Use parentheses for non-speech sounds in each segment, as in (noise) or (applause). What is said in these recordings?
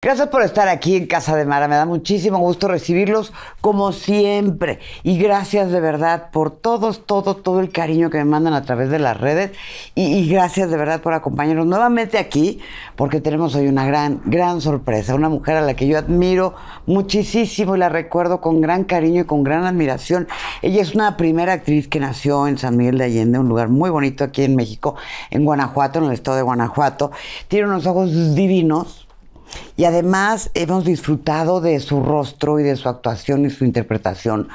Gracias por estar aquí en Casa de Mara, me da muchísimo gusto recibirlos como siempre y gracias de verdad por todos, todo, todo el cariño que me mandan a través de las redes y, gracias de verdad por acompañarnos nuevamente aquí porque tenemos hoy una gran, gran sorpresa, una mujer a la que yo admiro muchísimo y la recuerdo con gran cariño y con gran admiración. Ella es una primera actriz que nació en San Miguel de Allende, un lugar muy bonito aquí en México, en Guanajuato, en el estado de Guanajuato. Tiene unos ojos divinos y además hemos disfrutado de su rostro y de su actuación y su interpretación,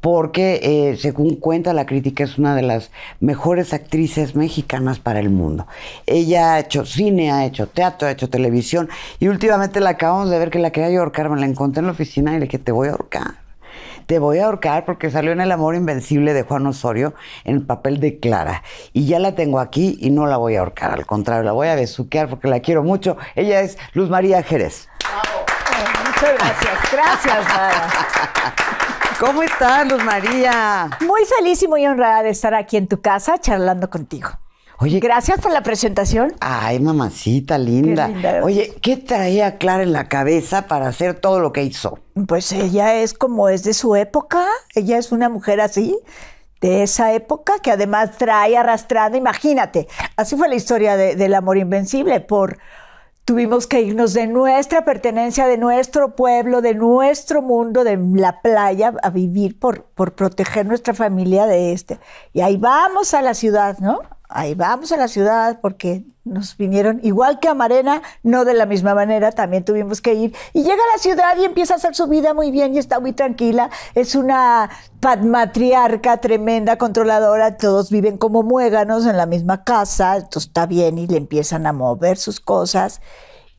porque eh, según cuenta la crítica es una de las mejores actrices mexicanas para el mundo. Ella ha hecho cine, ha hecho teatro, ha hecho televisión y últimamente la acabamos de ver que la quería ahorcar, me la encontré en la oficina y le dije, te voy a ahorcar te voy a ahorcar porque salió en El Amor Invencible de Juan Osorio en el papel de Clara. Y ya la tengo aquí y no la voy a ahorcar, al contrario, la voy a besuquear porque la quiero mucho. Ella es Luz María Jerez. Muchas gracias, gracias, Mara. ¿Cómo estás, Luz María? Muy feliz y muy honrada de estar aquí en tu casa charlando contigo. Oye, gracias por la presentación. Ay, mamacita linda. Oye, ¿qué traía Clara en la cabeza para hacer todo lo que hizo? Pues ella es como es de su época, ella es una mujer así de esa época que además trae arrastrada, imagínate, así fue la historia del amor invencible, por tuvimos que irnos de nuestra pertenencia, de nuestro pueblo, de nuestro mundo, de la playa, a vivir por, por proteger nuestra familia de este. Y ahí vamos a la ciudad, ¿no? ahí vamos a la ciudad porque nos vinieron, igual que a Marena, no de la misma manera, también tuvimos que ir. Y llega a la ciudad y empieza a hacer su vida muy bien y está muy tranquila. Es una matriarca tremenda, controladora, todos viven como muéganos en la misma casa, Todo está bien y le empiezan a mover sus cosas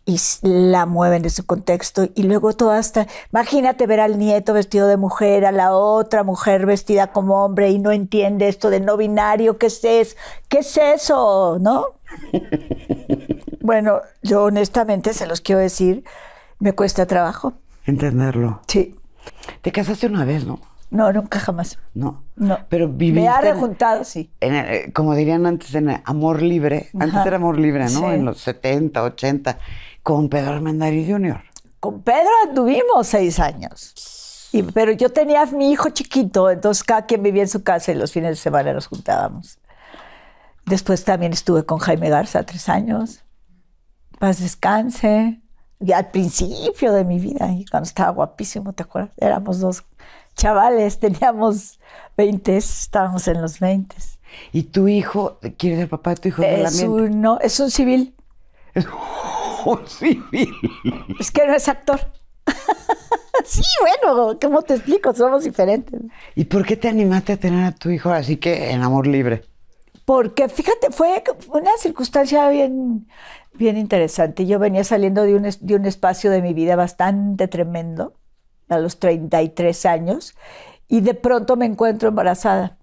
y la mueven de su contexto y luego todo hasta, imagínate ver al nieto vestido de mujer, a la otra mujer vestida como hombre y no entiende esto de no binario, ¿qué es eso? ¿Qué es eso? ¿No? (laughs) bueno, yo honestamente se los quiero decir, me cuesta trabajo. Entenderlo. Sí. Te casaste una vez, ¿no? No, nunca jamás. No. No. Pero viviste. Me ha rejuntado, sí. Eh, como dirían antes, en el amor libre. Antes era amor libre, ¿no? En los 70, 80. Con Pedro Armendáriz Jr. Con Pedro anduvimos seis años. pero yo tenía mi hijo chiquito, entonces cada quien vivía en su casa y los fines de semana nos juntábamos. Después también estuve con Jaime Garza tres años. Paz descanse. Y al principio de mi vida, y cuando estaba guapísimo, ¿te acuerdas? Éramos dos chavales, teníamos 20, estábamos en los 20. ¿Y tu hijo, quiere ser papá de tu hijo? Es, un, no, es un civil. (laughs) Es que no es actor. (laughs) sí, bueno, ¿cómo te explico? Somos diferentes. ¿Y por qué te animaste a tener a tu hijo así que en amor libre? Porque fíjate, fue una circunstancia bien, bien interesante. Yo venía saliendo de un, de un espacio de mi vida bastante tremendo, a los 33 años, y de pronto me encuentro embarazada.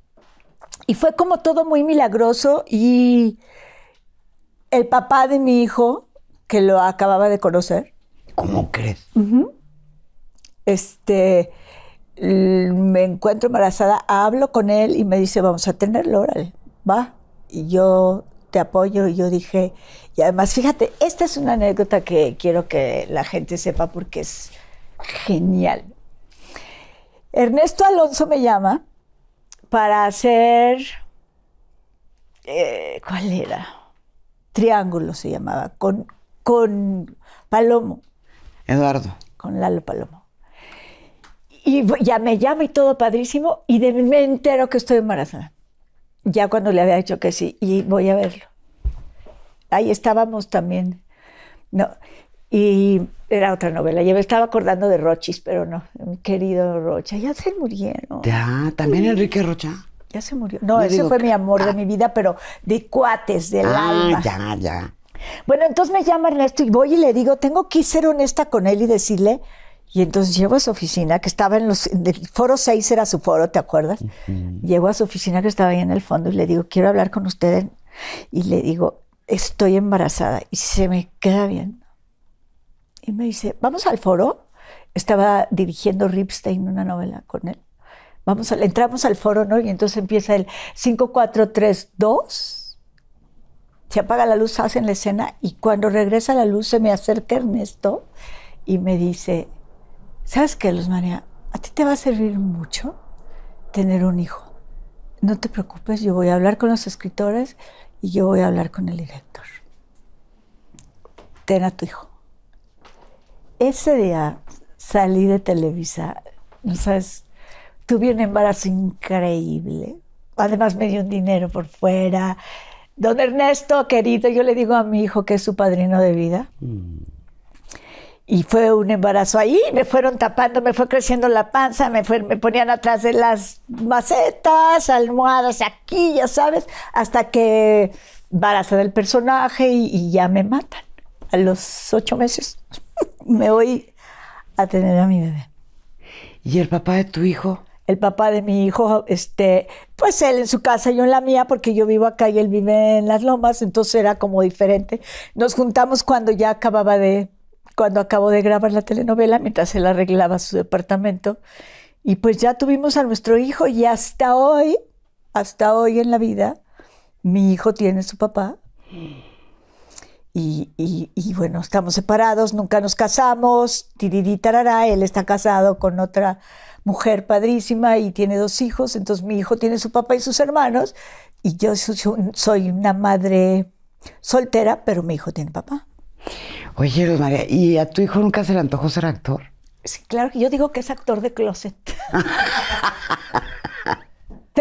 Y fue como todo muy milagroso y el papá de mi hijo que lo acababa de conocer. ¿Cómo crees? Este, me encuentro embarazada, hablo con él y me dice, vamos a tenerlo, órale, va. Y yo te apoyo y yo dije, y además, fíjate, esta es una anécdota que quiero que la gente sepa porque es genial. Ernesto Alonso me llama para hacer, eh, ¿cuál era? Triángulo se llamaba, con, con Palomo. Eduardo. Con Lalo Palomo. Y ya me llama y todo padrísimo, y de, me entero que estoy embarazada. Ya cuando le había dicho que sí, y voy a verlo. Ahí estábamos también. No, y era otra novela. Yo me estaba acordando de Rochis, pero no, mi querido Rocha. Ya se murieron. Ya, también Enrique Rocha. Ya se murió. No, ese fue mi amor de mi vida, pero de cuates, del ah, Ya, ya. Bueno, entonces me llama Ernesto y voy y le digo, tengo que ser honesta con él y decirle. Y entonces llego a su oficina, que estaba en los. el foro 6 era su foro, ¿te acuerdas? Llego a su oficina que estaba ahí en el fondo y le digo, quiero hablar con usted. Y le digo, estoy embarazada. Y se me queda bien. Y me dice, vamos al foro. Estaba dirigiendo Ripstein una novela con él. Vamos entramos al foro, ¿no? Y entonces empieza el 5432 se apaga la luz, hacen la escena y cuando regresa la luz se me acerca Ernesto y me dice, ¿sabes qué, Luz María? A ti te va a servir mucho tener un hijo. No te preocupes, yo voy a hablar con los escritores y yo voy a hablar con el director. Ten a tu hijo. Ese día salí de Televisa, no sabes, tuve un embarazo increíble. Además me dio un dinero por fuera, Don Ernesto, querido, yo le digo a mi hijo que es su padrino de vida. Mm. Y fue un embarazo ahí, me fueron tapando, me fue creciendo la panza, me, ponían atrás de las macetas, almohadas aquí, ya sabes, hasta que embarazada del personaje y, y ya me matan. A los ocho meses (laughs) me voy a tener a mi bebé. ¿Y el papá de tu hijo? el papá de mi hijo, este, pues él en su casa, yo en la mía, porque yo vivo acá y él vive en las lomas, entonces era como diferente. Nos juntamos cuando ya acababa de, cuando acabo de grabar la telenovela, mientras él arreglaba su departamento. Y pues ya tuvimos a nuestro hijo y hasta hoy, hasta hoy en la vida, mi hijo tiene su papá, y, y, bueno, estamos separados, nunca nos casamos, tiriri tarará, él está casado con otra mujer padrísima y tiene dos hijos, entonces mi hijo tiene su papá y sus hermanos, y yo soy una madre soltera, pero mi hijo tiene papá. Oye, María, ¿y a tu hijo nunca se le antojó ser actor? Sí, claro que yo digo que es actor de closet. (laughs)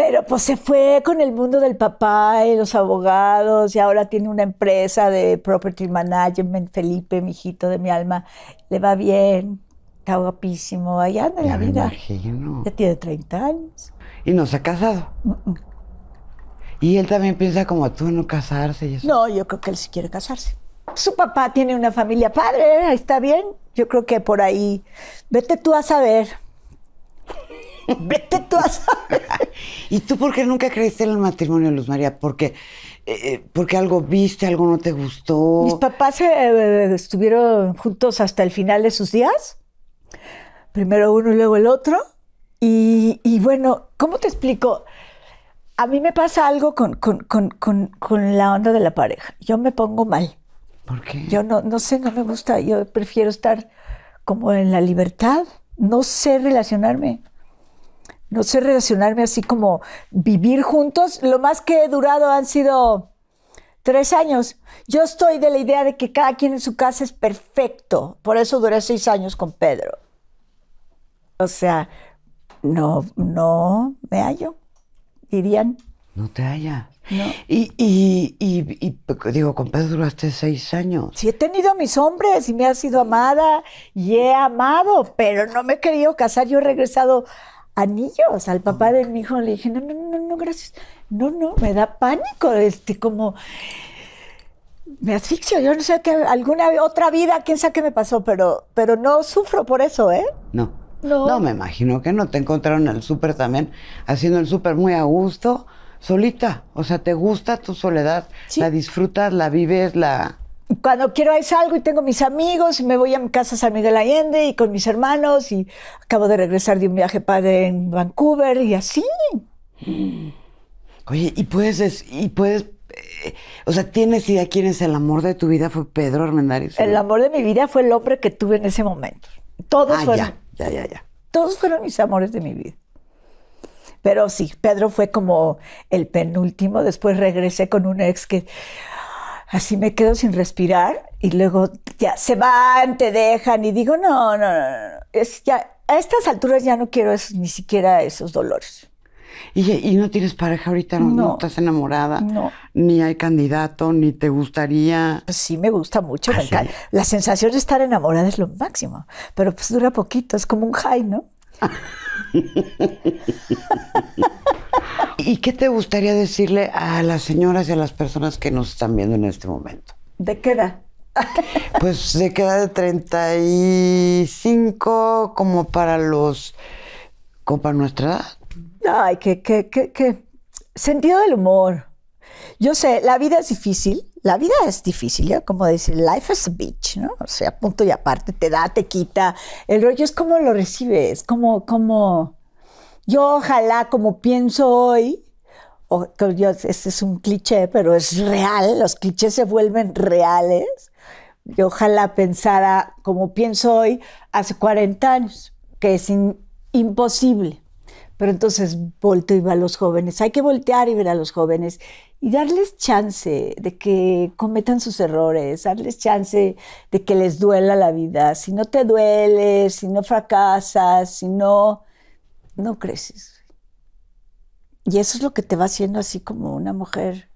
Pero pues se fue con el mundo del papá y los abogados y ahora tiene una empresa de property management, Felipe, mi hijito de mi alma, le va bien, está guapísimo, allá anda la vida. Ya tiene 30 años. ¿Y no se ha casado? Mm, mm. Y él también piensa como tú, no casarse eso. No, yo creo que él sí quiere casarse. Su papá tiene una familia padre, está bien. Yo creo que por ahí, vete tú a saber. Vete tú a saber. ¿Y tú por qué nunca creíste en el matrimonio, Luz María? Porque, eh, eh porque algo viste, algo no te gustó. Mis papás eh, eh, estuvieron juntos hasta el final de sus días. Primero uno y luego el otro. Y, bueno, ¿cómo te explico? A mí me pasa algo con, con, la onda de la pareja. Yo me pongo mal. ¿Por qué? Yo no, no sé, no me gusta. Yo prefiero estar como en la libertad. No sé relacionarme no sé relacionarme así como vivir juntos. Lo más que he durado han sido tres años. Yo estoy de la idea de que cada quien en su casa es perfecto. Por eso duré seis años con Pedro. O sea, no, no me hallo, dirían. No te haya. No. Y, y, digo, con Pedro duraste seis años. Sí, he tenido mis hombres y me ha sido amada y he amado, pero no me he querido casar. Yo he regresado anillos. Al papá de mi hijo le dije, no, no, no, no, gracias. No, no, me da pánico, este, como me asfixio. Yo no sé qué, alguna otra vida, quién sabe qué me pasó, pero, pero no sufro por eso, ¿eh? No. No. No, me imagino que no. Te encontraron en el súper también, haciendo el súper muy a gusto, solita. O sea, te gusta tu soledad, la disfrutas, la vives, la cuando quiero es algo y tengo mis amigos, me voy a mi casa San Miguel Allende y con mis hermanos y acabo de regresar de un viaje padre en Vancouver y así. Oye, y puedes, y puedes, eh, o sea, ¿tienes idea quién es el amor de tu vida? Fue Pedro Armendáriz. El amor de mi vida fue el hombre que tuve en ese momento. Todos ah, fueron. ya, ya, ya. Todos fueron mis amores de mi vida. Pero sí, Pedro fue como el penúltimo. Después regresé con un ex que así me quedo sin respirar y luego ya se van, te dejan y digo, no, no, no, no. Es ya, a estas alturas ya no quiero ni siquiera esos dolores. ¿Y, no tienes pareja ahorita? No, estás enamorada? No. ¿Ni hay candidato? ¿Ni te gustaría? Pues sí, me gusta mucho. Ah, La sensación de estar enamorada es lo máximo, pero pues dura poquito, es como un high, ¿no? (laughs) ¿Y qué te gustaría decirle a las señoras y a las personas que nos están viendo en este momento? ¿De qué edad? pues de qué edad de 35 como para los... como para nuestra edad. Ay, qué, qué, qué, qué. Sentido del humor. Yo sé, la vida es difícil, la vida es difícil, ¿ya? como decir, life is a bitch, ¿no? O sea, punto y aparte, te da, te quita. El rollo es cómo lo recibes, cómo, cómo, yo ojalá, como pienso hoy, o, este es un cliché, pero es real, los clichés se vuelven reales. Yo ojalá pensara, como pienso hoy, hace 40 años, que es imposible. Pero entonces volto y va a los jóvenes. Hay que voltear y ver a los jóvenes y darles chance de que cometan sus errores, darles chance de que les duela la vida. Si no te duele, si no fracasas, si no no creces. Y eso es lo que te va haciendo así como una mujer.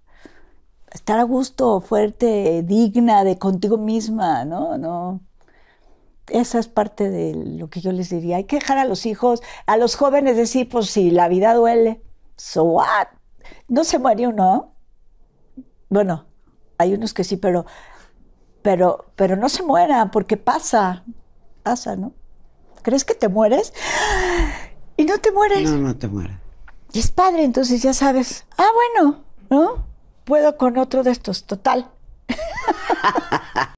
Estar a gusto, fuerte, digna de contigo misma, ¿no? No. Esa es parte de lo que yo les diría. Hay que dejar a los hijos, a los jóvenes decir, pues si la vida duele, so what? No se muere uno. Bueno, hay unos que sí, pero, pero, pero no se muera porque pasa, pasa, ¿no? ¿Crees que te mueres? Y no te mueres. No, no te mueras. Y es padre, entonces ya sabes. Ah, bueno, ¿no? Puedo con otro de estos, total. (laughs)